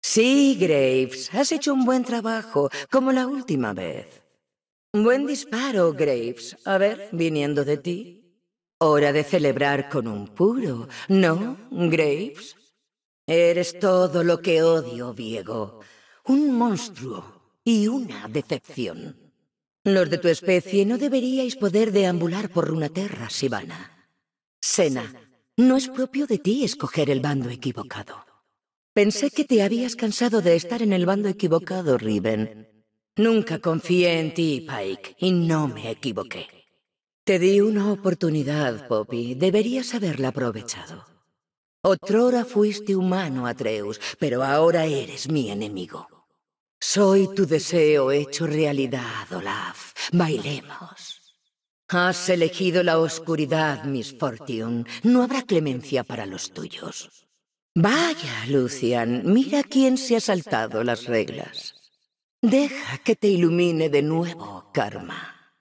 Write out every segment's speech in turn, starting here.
Sí, Graves, has hecho un buen trabajo, como la última vez. Buen disparo, Graves. A ver, viniendo de ti. Hora de celebrar con un puro, ¿no, Graves? Eres todo lo que odio, Diego. Un monstruo y una decepción. Los de tu especie no deberíais poder deambular por una tierra, Sivana. Sena, no es propio de ti escoger el bando equivocado. Pensé que te habías cansado de estar en el bando equivocado, Riven. Nunca confié en ti, Pike, y no me equivoqué. Te di una oportunidad, Poppy. Deberías haberla aprovechado. Otrora fuiste humano, Atreus, pero ahora eres mi enemigo. Soy tu deseo hecho realidad, Olaf. Bailemos. Has elegido la oscuridad, Miss Fortune. No habrá clemencia para los tuyos. Vaya, Lucian, mira quién se ha saltado las reglas. Deja que te ilumine de nuevo, Karma.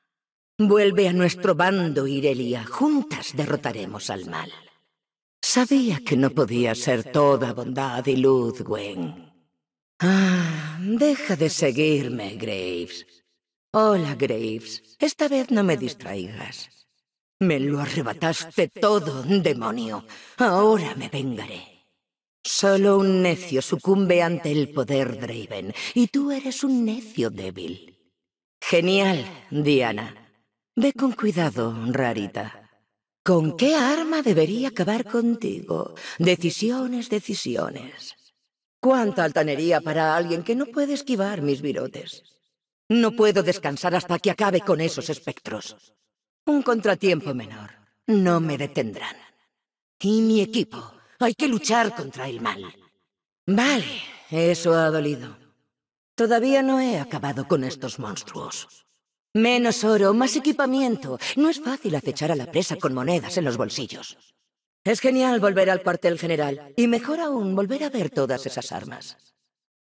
Vuelve a nuestro bando, Irelia. Juntas derrotaremos al mal. Sabía que no podía ser toda bondad y luz, Gwen. Ah, deja de seguirme, Graves. Hola, Graves. Esta vez no me distraigas. Me lo arrebataste todo, demonio. Ahora me vengaré. Solo un necio sucumbe ante el poder, Draven, y tú eres un necio débil. Genial, Diana. Ve con cuidado, Rarita. ¿Con qué arma debería acabar contigo? Decisiones, decisiones. Cuánta altanería para alguien que no puede esquivar mis virotes. No puedo descansar hasta que acabe con esos espectros. Un contratiempo menor. No me detendrán. Y mi equipo. Hay que luchar contra el mal. Vale, eso ha dolido. Todavía no he acabado con estos monstruos. Menos oro, más equipamiento. No es fácil acechar a la presa con monedas en los bolsillos. Es genial volver al cuartel general y mejor aún volver a ver todas esas armas.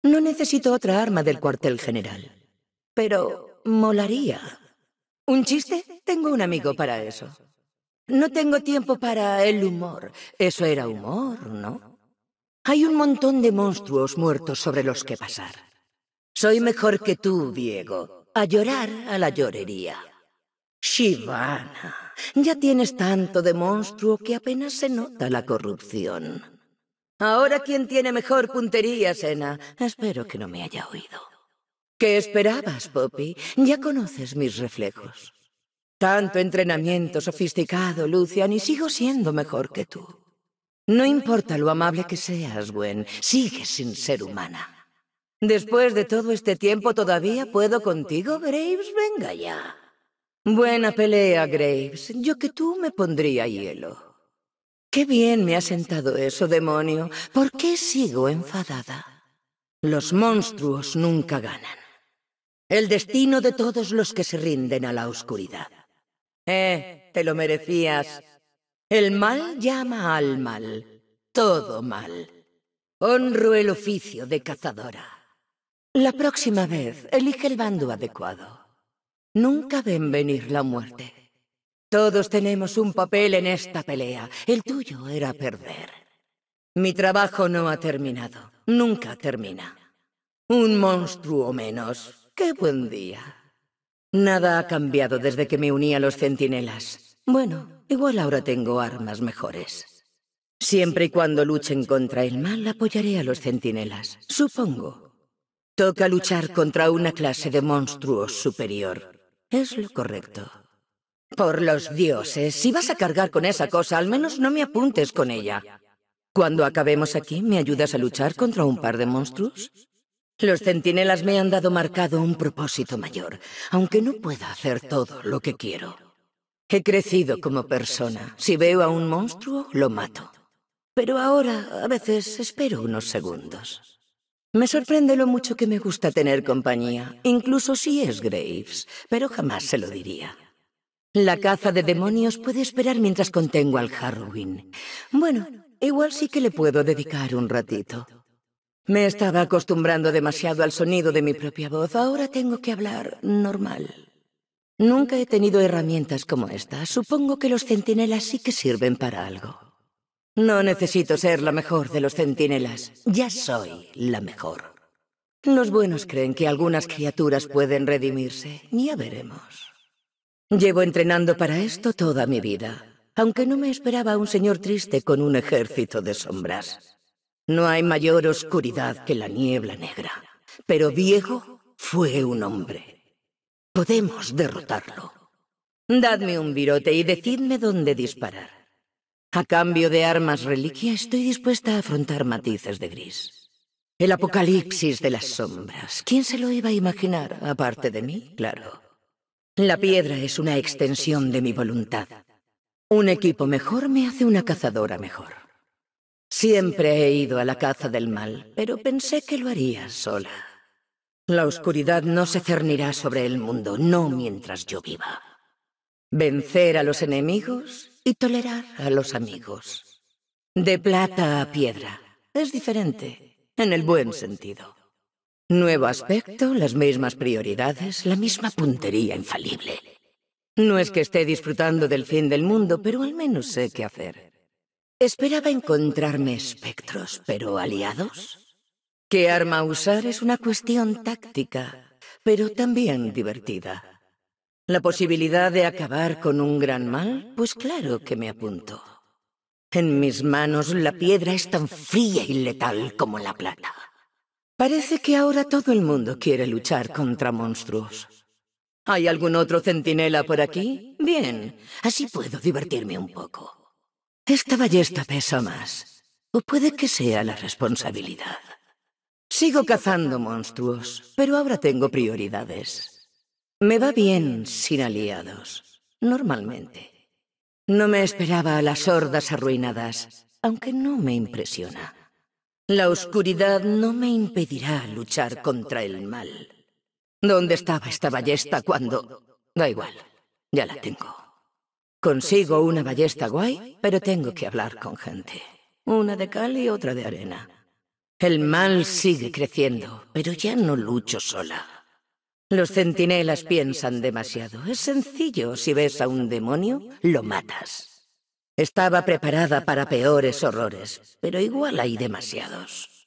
No necesito otra arma del cuartel general. Pero molaría. ¿Un chiste? Tengo un amigo para eso. No tengo tiempo para el humor. Eso era humor, ¿no? Hay un montón de monstruos muertos sobre los que pasar. Soy mejor que tú, Diego. A llorar a la llorería. Shivana, ya tienes tanto de monstruo que apenas se nota la corrupción. Ahora, ¿quién tiene mejor puntería, Sena? Espero que no me haya oído. ¿Qué esperabas, Poppy? Ya conoces mis reflejos. Tanto entrenamiento sofisticado, Lucian, y sigo siendo mejor que tú. No importa lo amable que seas, Gwen, sigues sin ser humana. Después de todo este tiempo, ¿todavía puedo contigo, Graves? Venga ya. Buena pelea, Graves. Yo que tú me pondría hielo. Qué bien me ha sentado eso, demonio. ¿Por qué sigo enfadada? Los monstruos nunca ganan. El destino de todos los que se rinden a la oscuridad. Eh, te lo merecías. El mal llama al mal. Todo mal. Honro el oficio de cazadora. La próxima vez, elige el bando adecuado. Nunca ven venir la muerte. Todos tenemos un papel en esta pelea. El tuyo era perder. Mi trabajo no ha terminado. Nunca termina. Un monstruo menos. ¡Qué buen día! Nada ha cambiado desde que me uní a los centinelas. Bueno, igual ahora tengo armas mejores. Siempre y cuando luchen contra el mal, apoyaré a los centinelas, supongo. Toca luchar contra una clase de monstruos superior. Es lo correcto. Por los dioses, si vas a cargar con esa cosa, al menos no me apuntes con ella. Cuando acabemos aquí, ¿me ayudas a luchar contra un par de monstruos? Los centinelas me han dado marcado un propósito mayor, aunque no pueda hacer todo lo que quiero. He crecido como persona. Si veo a un monstruo, lo mato. Pero ahora, a veces, espero unos segundos. Me sorprende lo mucho que me gusta tener compañía, incluso si es Graves, pero jamás se lo diría. La caza de demonios puede esperar mientras contengo al Harrowin. Bueno, igual sí que le puedo dedicar un ratito. Me estaba acostumbrando demasiado al sonido de mi propia voz. Ahora tengo que hablar normal. Nunca he tenido herramientas como esta. Supongo que los centinelas sí que sirven para algo. No necesito ser la mejor de los centinelas. Ya soy la mejor. Los buenos creen que algunas criaturas pueden redimirse. Ya veremos. Llevo entrenando para esto toda mi vida, aunque no me esperaba un señor triste con un ejército de sombras. No hay mayor oscuridad que la niebla negra, pero Diego fue un hombre. Podemos derrotarlo. Dadme un virote y decidme dónde disparar. A cambio de armas reliquia estoy dispuesta a afrontar matices de gris. El apocalipsis de las sombras. ¿Quién se lo iba a imaginar, aparte de mí? Claro. La piedra es una extensión de mi voluntad. Un equipo mejor me hace una cazadora mejor. Siempre he ido a la caza del mal, pero pensé que lo haría sola. La oscuridad no se cernirá sobre el mundo, no mientras yo viva vencer a los enemigos y tolerar a los amigos. De plata a piedra. Es diferente, en el buen sentido. Nuevo aspecto, las mismas prioridades, la misma puntería infalible. No es que esté disfrutando del fin del mundo, pero al menos sé qué hacer. Esperaba encontrarme espectros, pero aliados. ¿Qué arma usar es una cuestión táctica, pero también divertida? ¿La posibilidad de acabar con un gran mal? Pues claro que me apunto. En mis manos la piedra es tan fría y letal como la plata. Parece que ahora todo el mundo quiere luchar contra monstruos. ¿Hay algún otro centinela por aquí? Bien, así puedo divertirme un poco. Esta ballesta pesa más, o puede que sea la responsabilidad. Sigo cazando monstruos, pero ahora tengo prioridades. Me va bien sin aliados, normalmente. No me esperaba a las hordas arruinadas, aunque no me impresiona. La oscuridad no me impedirá luchar contra el mal. ¿Dónde estaba esta ballesta cuando...? Da igual, ya la tengo. Consigo una ballesta guay, pero tengo que hablar con gente. Una de cal y otra de arena. El mal sigue creciendo, pero ya no lucho sola. Los centinelas piensan demasiado. Es sencillo, si ves a un demonio, lo matas. Estaba preparada para peores horrores, pero igual hay demasiados.